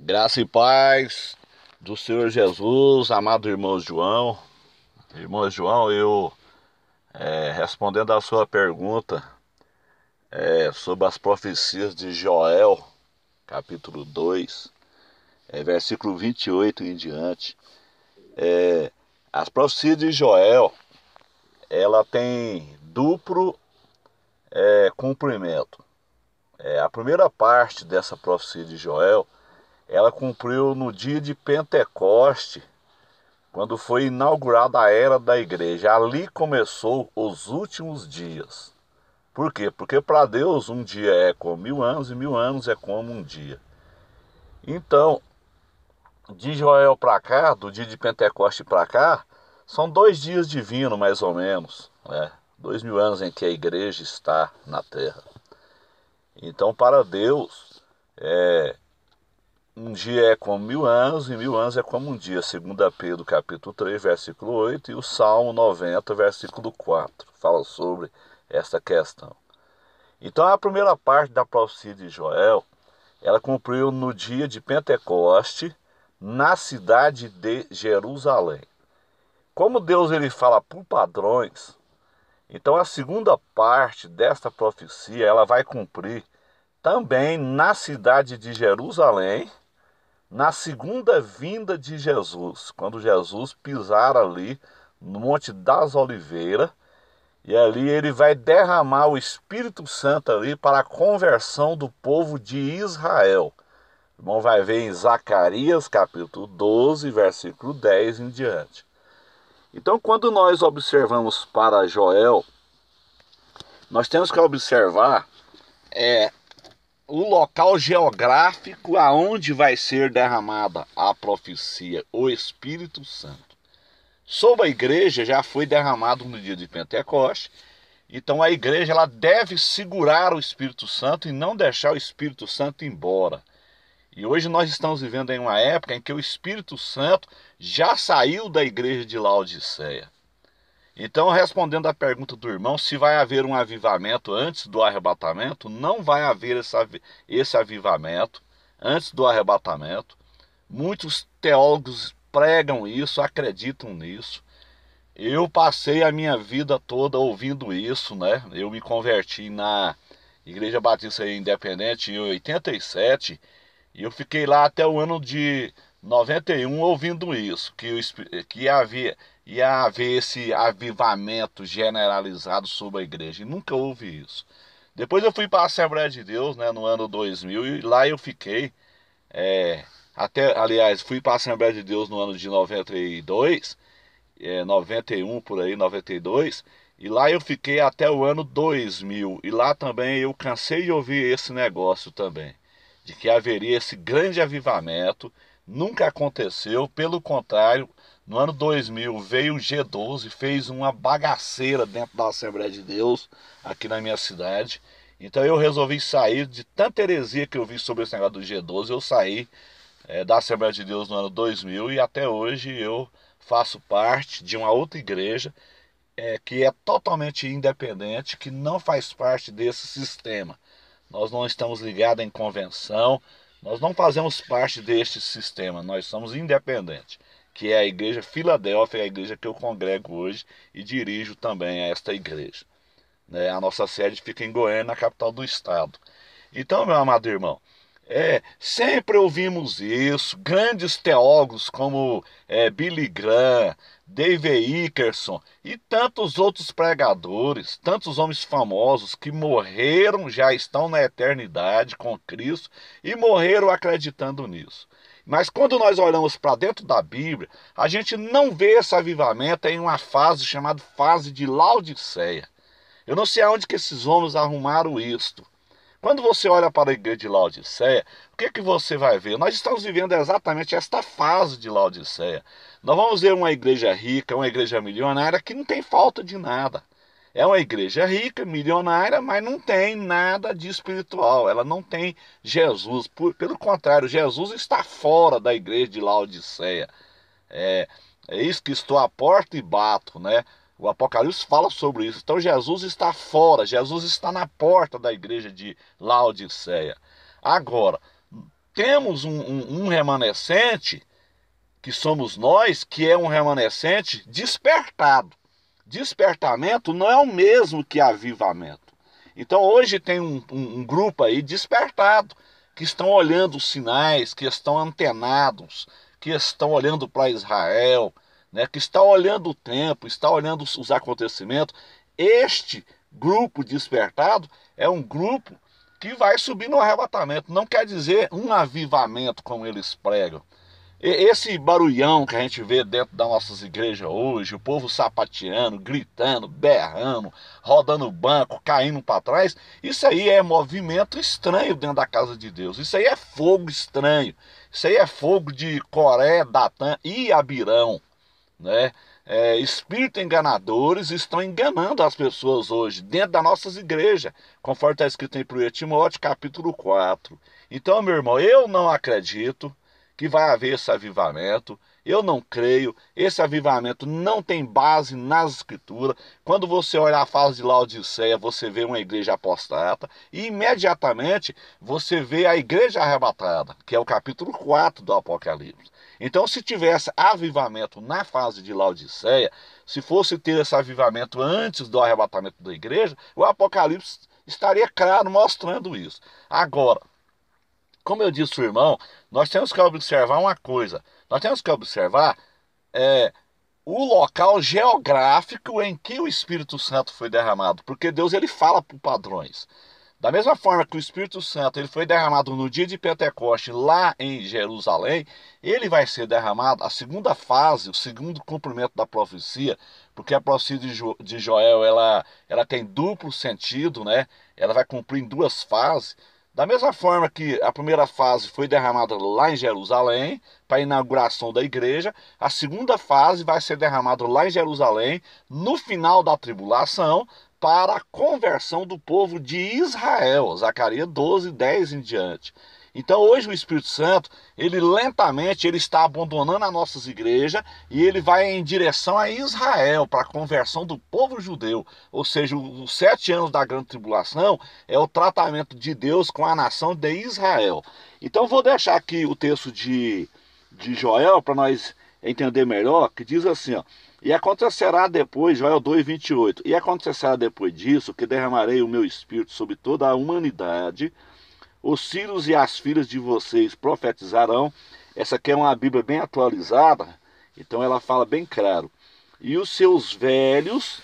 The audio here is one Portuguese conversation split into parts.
Graça e paz do Senhor Jesus, amado irmão João. Irmão João, eu é, respondendo à sua pergunta é, sobre as profecias de Joel, capítulo 2, é, versículo 28 em diante. É, as profecias de Joel, ela tem duplo é, cumprimento. É, a primeira parte dessa profecia de Joel ela cumpriu no dia de Pentecoste, quando foi inaugurada a era da igreja. Ali começou os últimos dias. Por quê? Porque para Deus um dia é como mil anos e mil anos é como um dia. Então, de Joel para cá, do dia de Pentecoste para cá, são dois dias divinos mais ou menos, né? dois mil anos em que a igreja está na terra. Então, para Deus, é, um dia é como mil anos, e mil anos é como um dia, segundo Pedro capítulo 3, versículo 8, e o Salmo 90, versículo 4, fala sobre essa questão. Então a primeira parte da profecia de Joel, ela cumpriu no dia de Pentecoste, na cidade de Jerusalém. Como Deus ele fala por padrões, então a segunda parte desta profecia, ela vai cumprir também na cidade de Jerusalém, na segunda vinda de Jesus, quando Jesus pisar ali no Monte das Oliveiras, e ali ele vai derramar o Espírito Santo ali para a conversão do povo de Israel. O irmão vai ver em Zacarias capítulo 12, versículo 10 em diante. Então, quando nós observamos para Joel, nós temos que observar é, o local geográfico aonde vai ser derramada a profecia, o Espírito Santo. Sobre a igreja já foi derramado no dia de Pentecoste, então a igreja ela deve segurar o Espírito Santo e não deixar o Espírito Santo embora. E hoje nós estamos vivendo em uma época em que o Espírito Santo já saiu da igreja de Laodiceia. Então, respondendo à pergunta do irmão, se vai haver um avivamento antes do arrebatamento, não vai haver esse avivamento antes do arrebatamento. Muitos teólogos pregam isso, acreditam nisso. Eu passei a minha vida toda ouvindo isso, né? Eu me converti na Igreja Batista Independente em 87 e eu fiquei lá até o ano de 91 ouvindo isso, que, que havia, ia haver esse avivamento generalizado sobre a igreja. E nunca houve isso. Depois eu fui para a Assembleia de Deus né, no ano 2000 e lá eu fiquei. É, até, aliás, fui para a Assembleia de Deus no ano de 92, é, 91 por aí, 92. E lá eu fiquei até o ano 2000. E lá também eu cansei de ouvir esse negócio também, de que haveria esse grande avivamento Nunca aconteceu, pelo contrário, no ano 2000 veio o G12, fez uma bagaceira dentro da Assembleia de Deus aqui na minha cidade. Então eu resolvi sair de tanta heresia que eu vi sobre esse negócio do G12, eu saí é, da Assembleia de Deus no ano 2000 e até hoje eu faço parte de uma outra igreja é, que é totalmente independente, que não faz parte desse sistema. Nós não estamos ligados em convenção, nós não fazemos parte deste sistema, nós somos independentes, que é a Igreja Filadélfia, a igreja que eu congrego hoje e dirijo também a esta igreja. Né? A nossa sede fica em Goiânia, na capital do estado. Então, meu amado irmão, é, sempre ouvimos isso. Grandes teólogos como é, Billy Graham, Dave Ickerson e tantos outros pregadores, tantos homens famosos que morreram, já estão na eternidade com Cristo e morreram acreditando nisso. Mas quando nós olhamos para dentro da Bíblia, a gente não vê esse avivamento em uma fase chamada fase de Laodiceia. Eu não sei aonde que esses homens arrumaram isto. Quando você olha para a igreja de Laodiceia, o que, é que você vai ver? Nós estamos vivendo exatamente esta fase de Laodiceia. Nós vamos ver uma igreja rica, uma igreja milionária que não tem falta de nada. É uma igreja rica, milionária, mas não tem nada de espiritual. Ela não tem Jesus. Por, pelo contrário, Jesus está fora da igreja de Laodiceia. É, é isso que estou à porta e bato, né? O Apocalipse fala sobre isso. Então Jesus está fora, Jesus está na porta da igreja de Laodiceia. Agora, temos um, um, um remanescente, que somos nós, que é um remanescente despertado. Despertamento não é o mesmo que avivamento. Então hoje tem um, um grupo aí despertado, que estão olhando os sinais, que estão antenados, que estão olhando para Israel, né, que está olhando o tempo, está olhando os acontecimentos. Este grupo despertado é um grupo que vai subir no arrebatamento. Não quer dizer um avivamento como eles pregam. E esse barulhão que a gente vê dentro das nossas igrejas hoje, o povo sapateando, gritando, berrando, rodando o banco, caindo para trás, isso aí é movimento estranho dentro da casa de Deus. Isso aí é fogo estranho. Isso aí é fogo de Coré, Datã e Abirão né? É, espírito enganadores estão enganando as pessoas hoje, dentro das nossas igrejas, conforme está escrito em 1 Timóteo, capítulo 4. Então, meu irmão, eu não acredito que vai haver esse avivamento. Eu não creio, esse avivamento não tem base nas escrituras. Quando você olha a fase de Laodiceia, você vê uma igreja apostata e imediatamente você vê a igreja arrebatada, que é o capítulo 4 do Apocalipse. Então, se tivesse avivamento na fase de Laodiceia, se fosse ter esse avivamento antes do arrebatamento da igreja, o Apocalipse estaria claro mostrando isso. Agora, como eu disse, irmão, nós temos que observar uma coisa. Nós temos que observar é, o local geográfico em que o Espírito Santo foi derramado, porque Deus ele fala por padrões. Da mesma forma que o Espírito Santo ele foi derramado no dia de Pentecoste lá em Jerusalém, ele vai ser derramado, a segunda fase, o segundo cumprimento da profecia, porque a profecia de, jo, de Joel ela, ela tem duplo sentido, né? ela vai cumprir em duas fases. Da mesma forma que a primeira fase foi derramada lá em Jerusalém, para a inauguração da igreja, a segunda fase vai ser derramada lá em Jerusalém, no final da tribulação, para a conversão do povo de Israel, Zacarias 12, 10 em diante. Então hoje o Espírito Santo, ele lentamente ele está abandonando as nossas igrejas e ele vai em direção a Israel para a conversão do povo judeu. Ou seja, os sete anos da grande tribulação é o tratamento de Deus com a nação de Israel. Então vou deixar aqui o texto de, de Joel para nós entender melhor, que diz assim, ó, e acontecerá depois, Joel 2,28. E acontecerá depois disso que derramarei o meu espírito sobre toda a humanidade. Os filhos e as filhas de vocês profetizarão. Essa aqui é uma Bíblia bem atualizada, então ela fala bem claro. E os seus velhos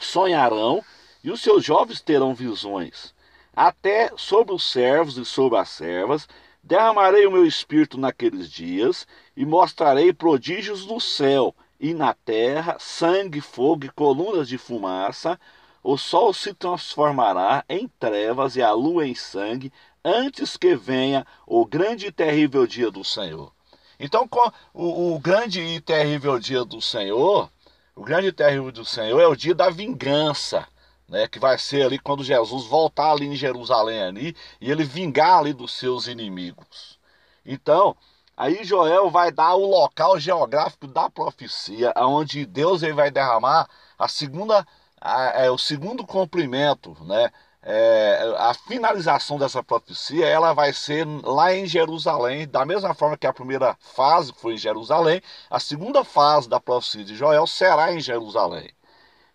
sonharão, e os seus jovens terão visões. Até sobre os servos e sobre as servas derramarei o meu espírito naqueles dias e mostrarei prodígios no céu e na terra sangue, fogo e colunas de fumaça, o sol se transformará em trevas e a lua em sangue, antes que venha o grande e terrível dia do Senhor. Então, o, o grande e terrível dia do Senhor, o grande e terrível do Senhor é o dia da vingança. Né, que vai ser ali quando Jesus voltar ali em Jerusalém ali, e ele vingar ali dos seus inimigos. Então, Aí Joel vai dar o local geográfico da profecia, aonde Deus ele vai derramar a segunda, a, a, é, o segundo cumprimento, né? É, a finalização dessa profecia ela vai ser lá em Jerusalém, da mesma forma que a primeira fase foi em Jerusalém, a segunda fase da profecia de Joel será em Jerusalém.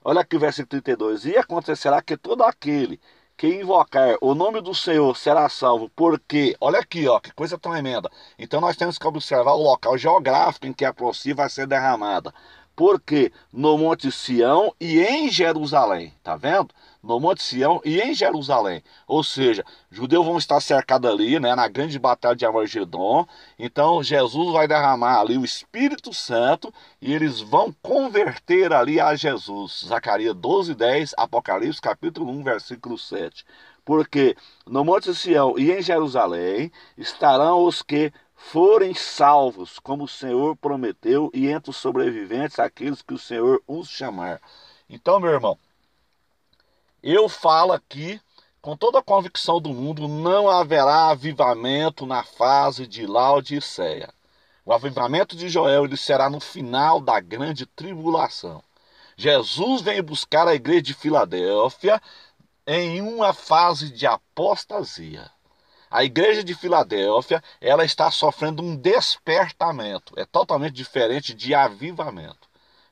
Olha aqui o versículo 32: E acontecerá que todo aquele quem invocar o nome do Senhor será salvo, porque, olha aqui, ó, que coisa tremenda. Então nós temos que observar o local geográfico em que a porci vai ser derramada. Porque no Monte Sião e em Jerusalém, tá vendo? no Monte Sião e em Jerusalém. Ou seja, judeus vão estar cercados ali, né, na grande batalha de Armagedon. Então Jesus vai derramar ali o Espírito Santo e eles vão converter ali a Jesus. Zacarias 12, 10, Apocalipse capítulo 1, versículo 7. Porque no Monte Sião e em Jerusalém estarão os que forem salvos, como o Senhor prometeu, e entre os sobreviventes aqueles que o Senhor os chamar. Então, meu irmão, eu falo aqui com toda a convicção do mundo: não haverá avivamento na fase de Laodiceia. O avivamento de Joel ele será no final da grande tribulação. Jesus vem buscar a igreja de Filadélfia em uma fase de apostasia. A igreja de Filadélfia, ela está sofrendo um despertamento, é totalmente diferente de avivamento.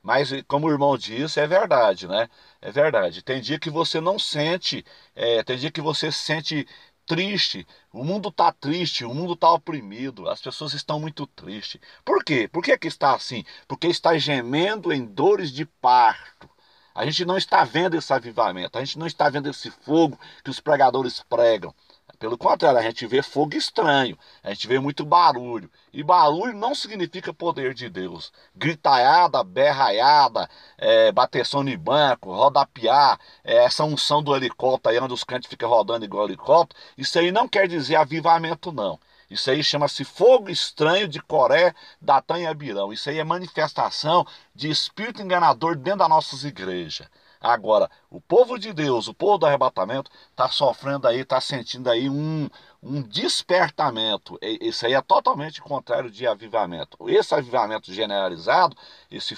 Mas, como o irmão disse, é verdade, né? É verdade. Tem dia que você não sente, é, tem dia que você se sente triste. O mundo está triste, o mundo está oprimido, as pessoas estão muito tristes. Por quê? Por que, é que está assim? Porque está gemendo em dores de parto. A gente não está vendo esse avivamento, a gente não está vendo esse fogo que os pregadores pregam. Pelo contrário, a gente vê fogo estranho, a gente vê muito barulho. E barulho não significa poder de Deus. Gritaiada, berraiada, é, bateção de banco, rodapiar, é, essa unção do helicóptero aí, onde os cantos ficam rodando igual helicóptero, isso aí não quer dizer avivamento, não. Isso aí chama-se fogo estranho de Coré, Datã e Abirão. Isso aí é manifestação de espírito enganador dentro das nossas igrejas. Agora, o povo de Deus, o povo do arrebatamento, está sofrendo aí, está sentindo aí um, um despertamento. Isso aí é totalmente contrário de avivamento. Esse avivamento generalizado, esse,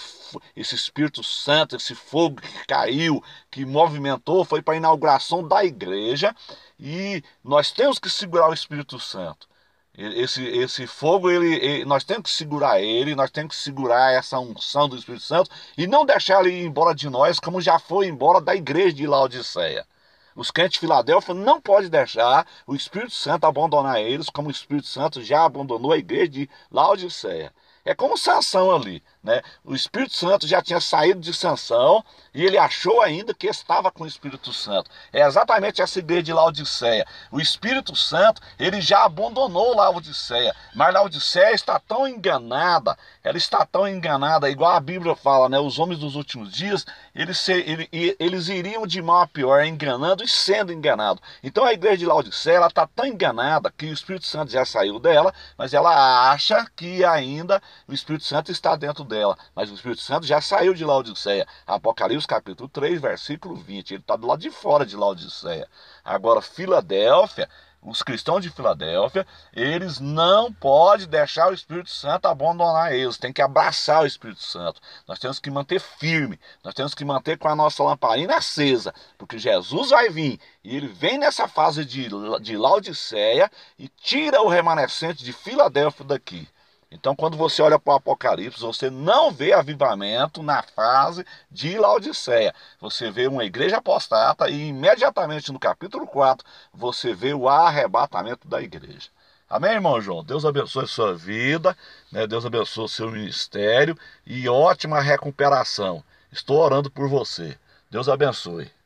esse Espírito Santo, esse fogo que caiu, que movimentou, foi para a inauguração da igreja. E nós temos que segurar o Espírito Santo. Esse, esse fogo, ele, ele, nós temos que segurar ele, nós temos que segurar essa unção do Espírito Santo e não deixar ele ir embora de nós, como já foi embora da igreja de Laodiceia. Os crentes de Filadélfia não podem deixar o Espírito Santo abandonar eles, como o Espírito Santo já abandonou a igreja de Laodiceia. É como Sansão ali. Né? O Espírito Santo já tinha saído de Sansão e ele achou ainda que estava com o Espírito Santo. É exatamente essa ideia de Laodiceia. O Espírito Santo ele já abandonou Laodiceia, mas Laodiceia está tão enganada, ela está tão enganada, igual a Bíblia fala, né? Os homens dos últimos dias eles, eles iriam de mal a pior, enganando e sendo enganado. Então a igreja de Laodiceia ela está tão enganada que o Espírito Santo já saiu dela, mas ela acha que ainda o Espírito Santo está dentro dela dela, mas o Espírito Santo já saiu de Laodiceia. Apocalipse capítulo 3, versículo 20. Ele está do lado de fora de Laodiceia. Agora, Filadélfia, os cristãos de Filadélfia, eles não podem deixar o Espírito Santo abandonar eles, tem que abraçar o Espírito Santo. Nós temos que manter firme, nós temos que manter com a nossa lamparina acesa, porque Jesus vai vir e ele vem nessa fase de, de Laodiceia e tira o remanescente de Filadélfia daqui. Então, quando você olha para o Apocalipse, você não vê avivamento na fase de Laodiceia. Você vê uma igreja apostata e, imediatamente no capítulo 4, você vê o arrebatamento da igreja. Amém, irmão João? Deus abençoe a sua vida, né? Deus abençoe o seu ministério e ótima recuperação. Estou orando por você. Deus abençoe.